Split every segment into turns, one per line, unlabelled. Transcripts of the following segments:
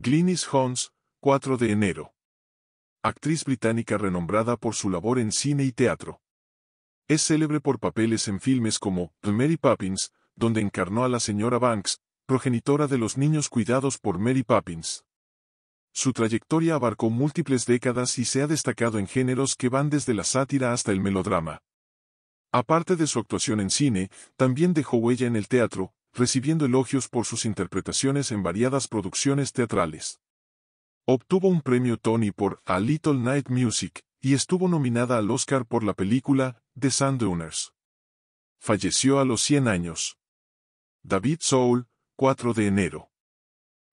Glynis Holmes, 4 de enero. Actriz británica renombrada por su labor en cine y teatro. Es célebre por papeles en filmes como The Mary Poppins, donde encarnó a la señora Banks, progenitora de los niños cuidados por Mary Poppins. Su trayectoria abarcó múltiples décadas y se ha destacado en géneros que van desde la sátira hasta el melodrama. Aparte de su actuación en cine, también dejó huella en el teatro, recibiendo elogios por sus interpretaciones en variadas producciones teatrales. Obtuvo un premio Tony por A Little Night Music y estuvo nominada al Oscar por la película The Sandowners. Falleció a los 100 años. David Soul, 4 de enero.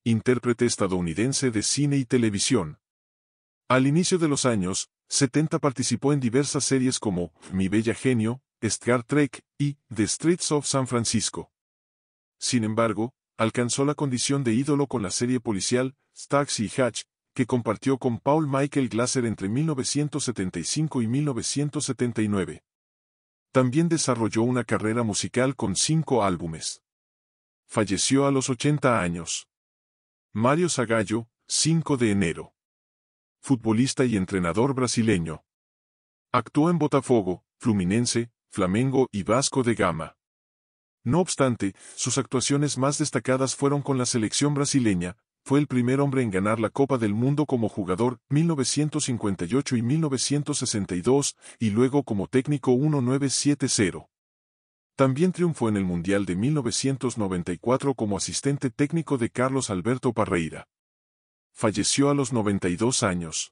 Intérprete estadounidense de cine y televisión. Al inicio de los años 70 participó en diversas series como Mi Bella Genio, Star Trek y The Streets of San Francisco. Sin embargo, alcanzó la condición de ídolo con la serie policial Stacks y Hatch, que compartió con Paul Michael Glaser entre 1975 y 1979. También desarrolló una carrera musical con cinco álbumes. Falleció a los 80 años. Mario Zagallo, 5 de enero. Futbolista y entrenador brasileño. Actuó en Botafogo, Fluminense, Flamengo y Vasco de Gama. No obstante, sus actuaciones más destacadas fueron con la selección brasileña, fue el primer hombre en ganar la Copa del Mundo como jugador 1958 y 1962 y luego como técnico 1970. También triunfó en el Mundial de 1994 como asistente técnico de Carlos Alberto Parreira. Falleció a los 92 años.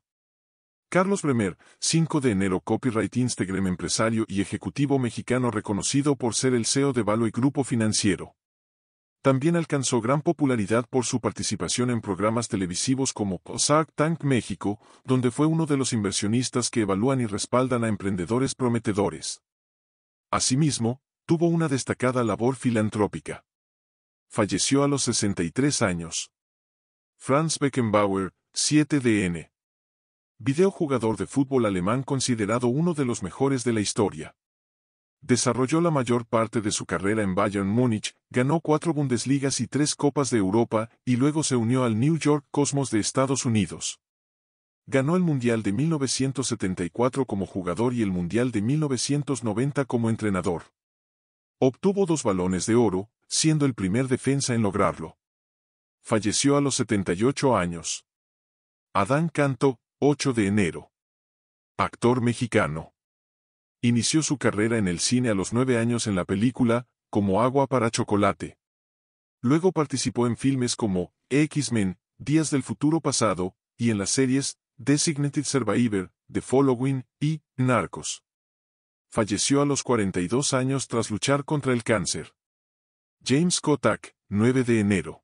Carlos Bremer, 5 de enero Copyright Instagram empresario y ejecutivo mexicano reconocido por ser el CEO de Valo y Grupo Financiero. También alcanzó gran popularidad por su participación en programas televisivos como Shark Tank México, donde fue uno de los inversionistas que evalúan y respaldan a emprendedores prometedores. Asimismo, tuvo una destacada labor filantrópica. Falleció a los 63 años. Franz Beckenbauer, 7 de N videojugador de fútbol alemán considerado uno de los mejores de la historia. Desarrolló la mayor parte de su carrera en Bayern Múnich, ganó cuatro Bundesligas y tres Copas de Europa, y luego se unió al New York Cosmos de Estados Unidos. Ganó el Mundial de 1974 como jugador y el Mundial de 1990 como entrenador. Obtuvo dos balones de oro, siendo el primer defensa en lograrlo. Falleció a los 78 años. Adán Canto, 8 de enero. Actor mexicano. Inició su carrera en el cine a los 9 años en la película Como agua para chocolate. Luego participó en filmes como X-Men, Días del futuro pasado, y en las series Designated Survivor, The Following y Narcos. Falleció a los 42 años tras luchar contra el cáncer. James Kotak, 9 de enero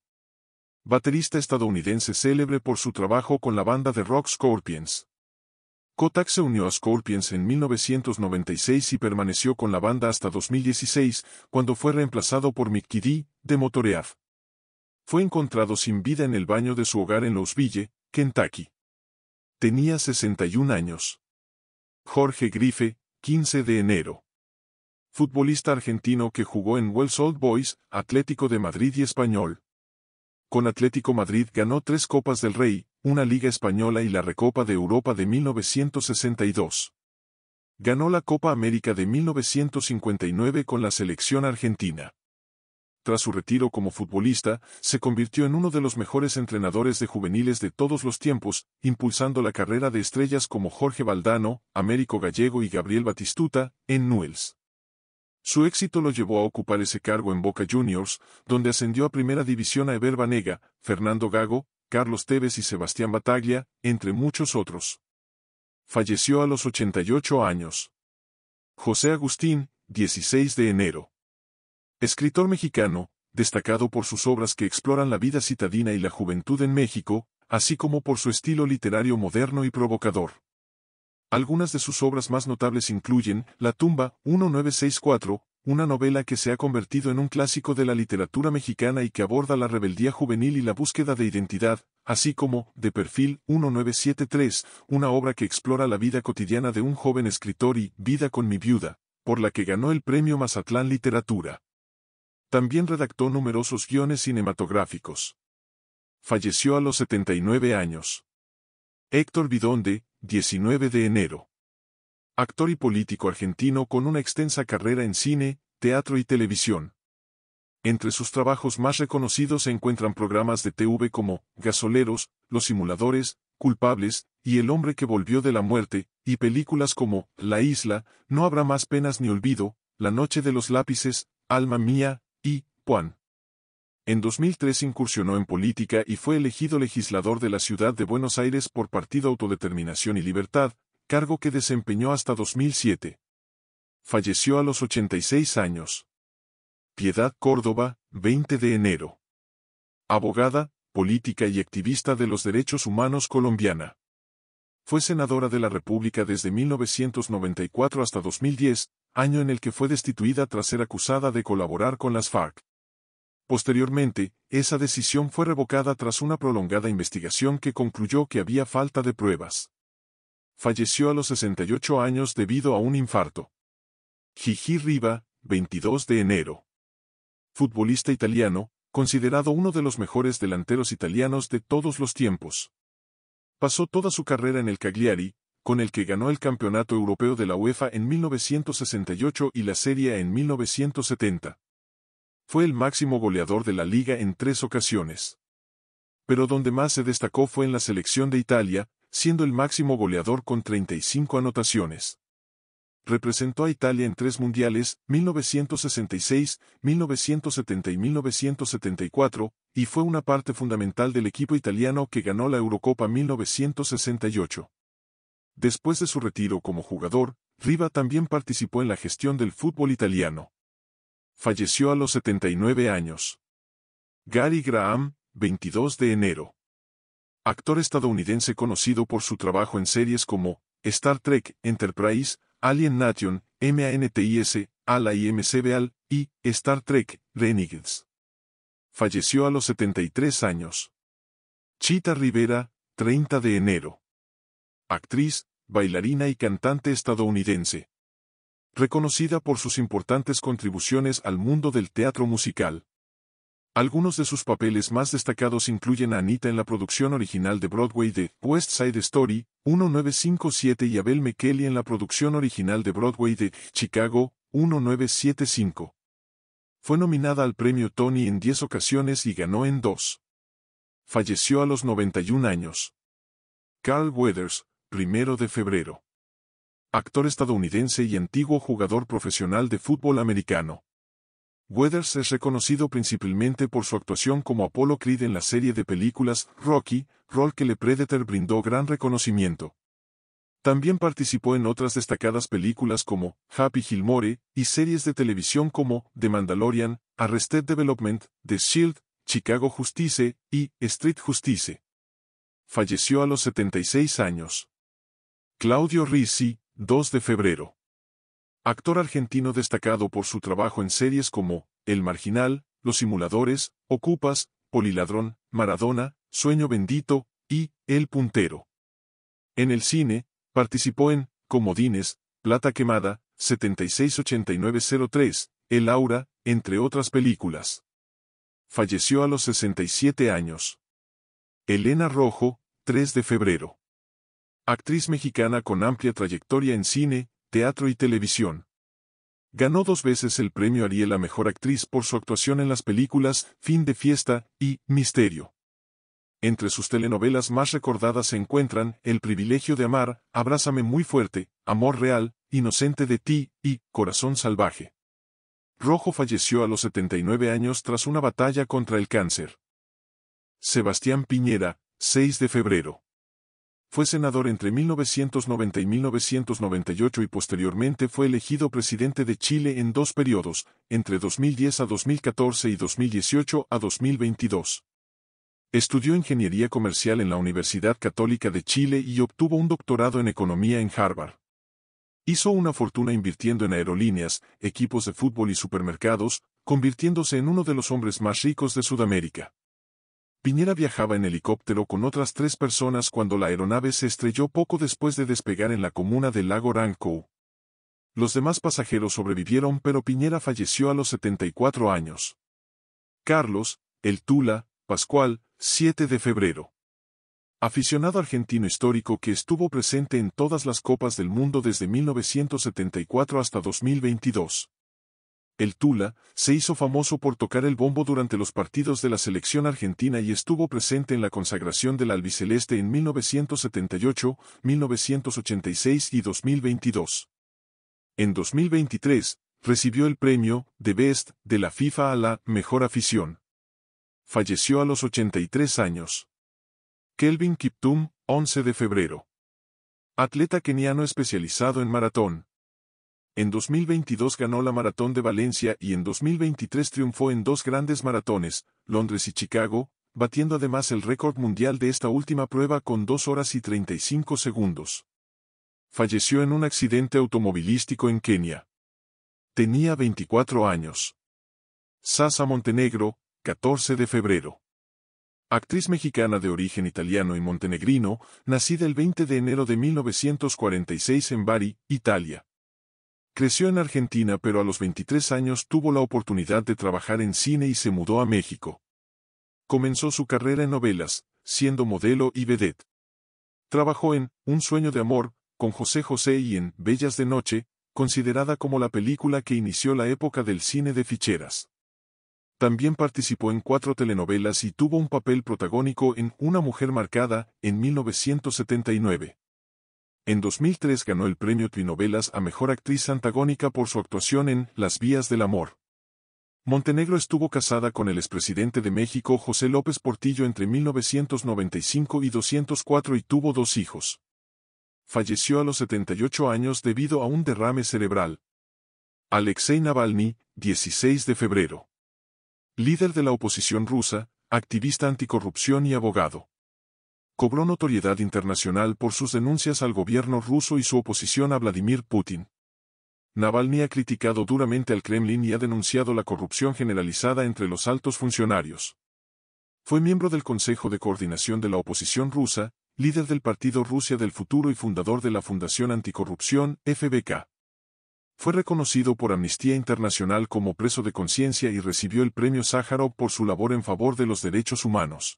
baterista estadounidense célebre por su trabajo con la banda de rock Scorpions. Kotak se unió a Scorpions en 1996 y permaneció con la banda hasta 2016, cuando fue reemplazado por Mick Kiddy, de Motoreaf. Fue encontrado sin vida en el baño de su hogar en Louisville, Kentucky. Tenía 61 años. Jorge Grife, 15 de enero. Futbolista argentino que jugó en Wells Old Boys, Atlético de Madrid y Español. Con Atlético Madrid ganó tres Copas del Rey, una Liga Española y la Recopa de Europa de 1962. Ganó la Copa América de 1959 con la selección argentina. Tras su retiro como futbolista, se convirtió en uno de los mejores entrenadores de juveniles de todos los tiempos, impulsando la carrera de estrellas como Jorge Valdano, Américo Gallego y Gabriel Batistuta, en Newells. Su éxito lo llevó a ocupar ese cargo en Boca Juniors, donde ascendió a Primera División a Eber Banega, Fernando Gago, Carlos Tevez y Sebastián Bataglia, entre muchos otros. Falleció a los 88 años. José Agustín, 16 de enero. Escritor mexicano, destacado por sus obras que exploran la vida citadina y la juventud en México, así como por su estilo literario moderno y provocador. Algunas de sus obras más notables incluyen La tumba 1964, una novela que se ha convertido en un clásico de la literatura mexicana y que aborda la rebeldía juvenil y la búsqueda de identidad, así como De Perfil 1973, una obra que explora la vida cotidiana de un joven escritor y Vida con mi viuda, por la que ganó el premio Mazatlán Literatura. También redactó numerosos guiones cinematográficos. Falleció a los 79 años. Héctor Vidonde, 19 de enero. Actor y político argentino con una extensa carrera en cine, teatro y televisión. Entre sus trabajos más reconocidos se encuentran programas de TV como Gasoleros, Los Simuladores, Culpables y El hombre que volvió de la muerte, y películas como La isla, No habrá más penas ni olvido, La noche de los lápices, Alma mía y Juan. En 2003 incursionó en política y fue elegido legislador de la ciudad de Buenos Aires por Partido Autodeterminación y Libertad, cargo que desempeñó hasta 2007. Falleció a los 86 años. Piedad Córdoba, 20 de enero. Abogada, política y activista de los derechos humanos colombiana. Fue senadora de la República desde 1994 hasta 2010, año en el que fue destituida tras ser acusada de colaborar con las FARC. Posteriormente, esa decisión fue revocada tras una prolongada investigación que concluyó que había falta de pruebas. Falleció a los 68 años debido a un infarto. Gigi Riva, 22 de enero. Futbolista italiano, considerado uno de los mejores delanteros italianos de todos los tiempos. Pasó toda su carrera en el Cagliari, con el que ganó el Campeonato Europeo de la UEFA en 1968 y la Serie A en 1970. Fue el máximo goleador de la liga en tres ocasiones. Pero donde más se destacó fue en la selección de Italia, siendo el máximo goleador con 35 anotaciones. Representó a Italia en tres mundiales, 1966, 1970 y 1974, y fue una parte fundamental del equipo italiano que ganó la Eurocopa 1968. Después de su retiro como jugador, Riva también participó en la gestión del fútbol italiano falleció a los 79 años. Gary Graham, 22 de enero. Actor estadounidense conocido por su trabajo en series como Star Trek, Enterprise, Alien Nation, MANTIS, ALA y MCBAL, y Star Trek, Renegades. Falleció a los 73 años. Chita Rivera, 30 de enero. Actriz, bailarina y cantante estadounidense reconocida por sus importantes contribuciones al mundo del teatro musical. Algunos de sus papeles más destacados incluyen a Anita en la producción original de Broadway de West Side Story 1957 y Abel McKelly en la producción original de Broadway de Chicago 1975. Fue nominada al premio Tony en 10 ocasiones y ganó en dos. Falleció a los 91 años. Carl Weathers, primero de febrero actor estadounidense y antiguo jugador profesional de fútbol americano. Weathers es reconocido principalmente por su actuación como Apollo Creed en la serie de películas Rocky, rol que le Predator brindó gran reconocimiento. También participó en otras destacadas películas como Happy Gilmore y series de televisión como The Mandalorian, Arrested Development, The Shield, Chicago Justice y Street Justice. Falleció a los 76 años. Claudio Risi, 2 de febrero. Actor argentino destacado por su trabajo en series como El Marginal, Los Simuladores, Ocupas, Poliladrón, Maradona, Sueño Bendito y El Puntero. En el cine, participó en Comodines, Plata Quemada, 768903, El Aura, entre otras películas. Falleció a los 67 años. Elena Rojo, 3 de febrero actriz mexicana con amplia trayectoria en cine, teatro y televisión. Ganó dos veces el premio Ariel a Mejor Actriz por su actuación en las películas Fin de Fiesta y Misterio. Entre sus telenovelas más recordadas se encuentran El privilegio de amar, Abrázame muy fuerte, Amor real, Inocente de ti y Corazón salvaje. Rojo falleció a los 79 años tras una batalla contra el cáncer. Sebastián Piñera, 6 de febrero. Fue senador entre 1990 y 1998 y posteriormente fue elegido presidente de Chile en dos periodos, entre 2010 a 2014 y 2018 a 2022. Estudió ingeniería comercial en la Universidad Católica de Chile y obtuvo un doctorado en economía en Harvard. Hizo una fortuna invirtiendo en aerolíneas, equipos de fútbol y supermercados, convirtiéndose en uno de los hombres más ricos de Sudamérica. Piñera viajaba en helicóptero con otras tres personas cuando la aeronave se estrelló poco después de despegar en la comuna del lago Ranco. Los demás pasajeros sobrevivieron pero Piñera falleció a los 74 años. Carlos, el Tula, Pascual, 7 de febrero. Aficionado argentino histórico que estuvo presente en todas las copas del mundo desde 1974 hasta 2022. El Tula se hizo famoso por tocar el bombo durante los partidos de la selección argentina y estuvo presente en la consagración del albiceleste en 1978, 1986 y 2022. En 2023, recibió el premio de Best de la FIFA a la Mejor Afición. Falleció a los 83 años. Kelvin Kiptum, 11 de febrero. Atleta keniano especializado en maratón, en 2022 ganó la Maratón de Valencia y en 2023 triunfó en dos grandes maratones, Londres y Chicago, batiendo además el récord mundial de esta última prueba con 2 horas y 35 segundos. Falleció en un accidente automovilístico en Kenia. Tenía 24 años. Sasa Montenegro, 14 de febrero. Actriz mexicana de origen italiano y montenegrino, nacida el 20 de enero de 1946 en Bari, Italia. Creció en Argentina pero a los 23 años tuvo la oportunidad de trabajar en cine y se mudó a México. Comenzó su carrera en novelas, siendo modelo y vedette. Trabajó en Un sueño de amor, con José José y en Bellas de Noche, considerada como la película que inició la época del cine de ficheras. También participó en cuatro telenovelas y tuvo un papel protagónico en Una mujer marcada, en 1979. En 2003 ganó el premio Trinovelas a Mejor Actriz Antagónica por su actuación en Las Vías del Amor. Montenegro estuvo casada con el expresidente de México José López Portillo entre 1995 y 204 y tuvo dos hijos. Falleció a los 78 años debido a un derrame cerebral. Alexei Navalny, 16 de febrero. Líder de la oposición rusa, activista anticorrupción y abogado cobró notoriedad internacional por sus denuncias al gobierno ruso y su oposición a Vladimir Putin. Navalny ha criticado duramente al Kremlin y ha denunciado la corrupción generalizada entre los altos funcionarios. Fue miembro del Consejo de Coordinación de la Oposición Rusa, líder del Partido Rusia del Futuro y fundador de la Fundación Anticorrupción, FBK. Fue reconocido por Amnistía Internacional como preso de conciencia y recibió el premio Sájarov por su labor en favor de los derechos humanos.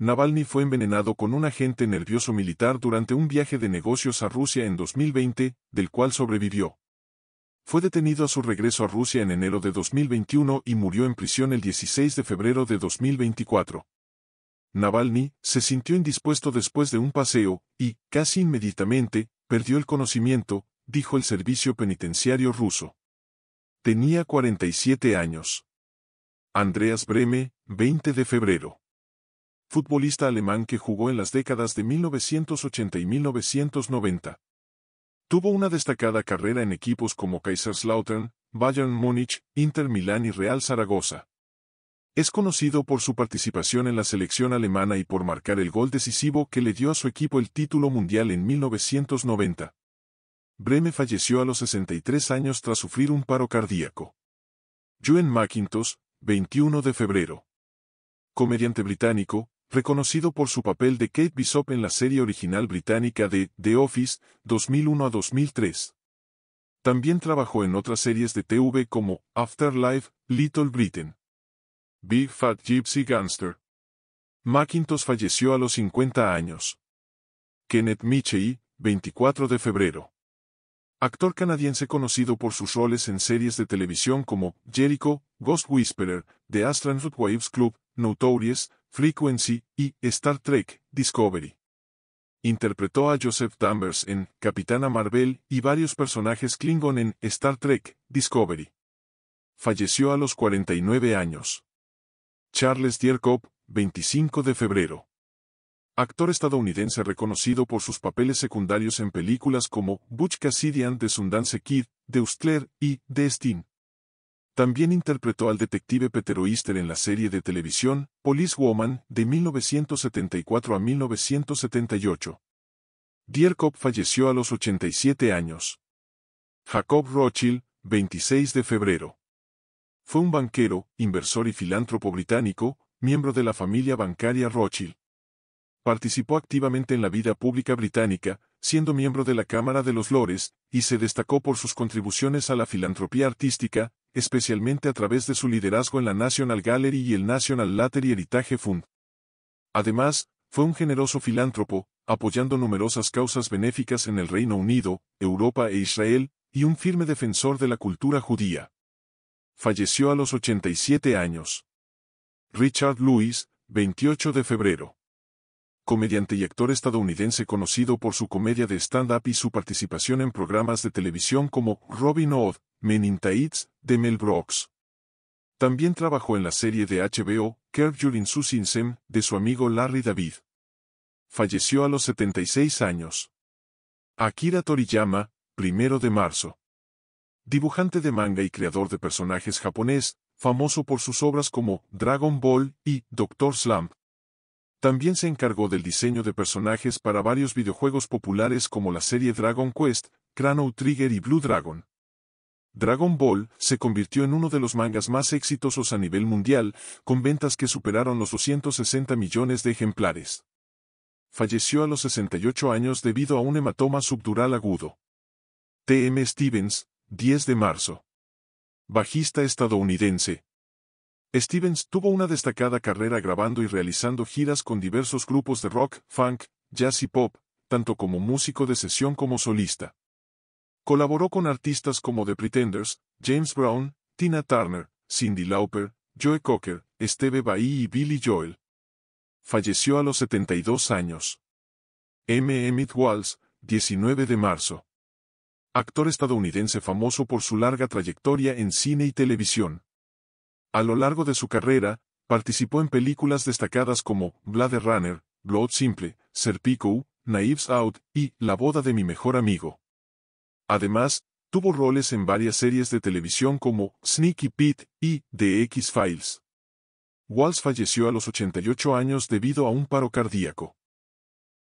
Navalny fue envenenado con un agente nervioso militar durante un viaje de negocios a Rusia en 2020, del cual sobrevivió. Fue detenido a su regreso a Rusia en enero de 2021 y murió en prisión el 16 de febrero de 2024. Navalny se sintió indispuesto después de un paseo y, casi inmediatamente, perdió el conocimiento, dijo el servicio penitenciario ruso. Tenía 47 años. Andreas Breme, 20 de febrero futbolista alemán que jugó en las décadas de 1980 y 1990. Tuvo una destacada carrera en equipos como Kaiserslautern, Bayern Múnich, Inter Milán y Real Zaragoza. Es conocido por su participación en la selección alemana y por marcar el gol decisivo que le dio a su equipo el título mundial en 1990. Breme falleció a los 63 años tras sufrir un paro cardíaco. Joan McIntosh, 21 de febrero. Comediante británico, reconocido por su papel de Kate Bishop en la serie original británica de The Office 2001 a 2003. También trabajó en otras series de TV como Afterlife, Little Britain, Big Fat Gypsy Gangster. McIntosh falleció a los 50 años. Kenneth Michey, 24 de febrero. Actor canadiense conocido por sus roles en series de televisión como Jericho, Ghost Whisperer, The Astronaut Waves Club, Notorious, Frequency y Star Trek Discovery. Interpretó a Joseph Danvers en Capitana Marvel y varios personajes Klingon en Star Trek Discovery. Falleció a los 49 años. Charles Dierkop, 25 de febrero. Actor estadounidense reconocido por sus papeles secundarios en películas como Butch Cassidy and the Sundance Kid, Deustler y "destiny". También interpretó al detective Peter Oyster en la serie de televisión Police Woman de 1974 a 1978. Dierkop falleció a los 87 años. Jacob Rothschild, 26 de febrero. Fue un banquero, inversor y filántropo británico, miembro de la familia bancaria Rothschild. Participó activamente en la vida pública británica, siendo miembro de la Cámara de los Lores, y se destacó por sus contribuciones a la filantropía artística, especialmente a través de su liderazgo en la National Gallery y el National Lattery Heritage Fund. Además, fue un generoso filántropo, apoyando numerosas causas benéficas en el Reino Unido, Europa e Israel, y un firme defensor de la cultura judía. Falleció a los 87 años. Richard Lewis, 28 de febrero comediante y actor estadounidense conocido por su comedia de stand-up y su participación en programas de televisión como Robin Hood, Men in Tights, de Mel Brooks. También trabajó en la serie de HBO, Curb Your Enthusiasm, de su amigo Larry David. Falleció a los 76 años. Akira Toriyama, 1 de marzo. Dibujante de manga y creador de personajes japonés, famoso por sus obras como Dragon Ball y Doctor Slump. También se encargó del diseño de personajes para varios videojuegos populares como la serie Dragon Quest, Chrono Trigger y Blue Dragon. Dragon Ball se convirtió en uno de los mangas más exitosos a nivel mundial, con ventas que superaron los 260 millones de ejemplares. Falleció a los 68 años debido a un hematoma subdural agudo. T.M. Stevens, 10 de marzo. Bajista estadounidense, Stevens tuvo una destacada carrera grabando y realizando giras con diversos grupos de rock, funk, jazz y pop, tanto como músico de sesión como solista. Colaboró con artistas como The Pretenders, James Brown, Tina Turner, Cindy Lauper, Joe Cocker, Esteve Bahí y Billy Joel. Falleció a los 72 años. M. Emmett Walsh, 19 de marzo. Actor estadounidense famoso por su larga trayectoria en cine y televisión. A lo largo de su carrera, participó en películas destacadas como Blade Runner, Blood Simple, Serpico, Naives Out y La boda de mi mejor amigo. Además, tuvo roles en varias series de televisión como Sneaky Pete y The X-Files. Walsh falleció a los 88 años debido a un paro cardíaco.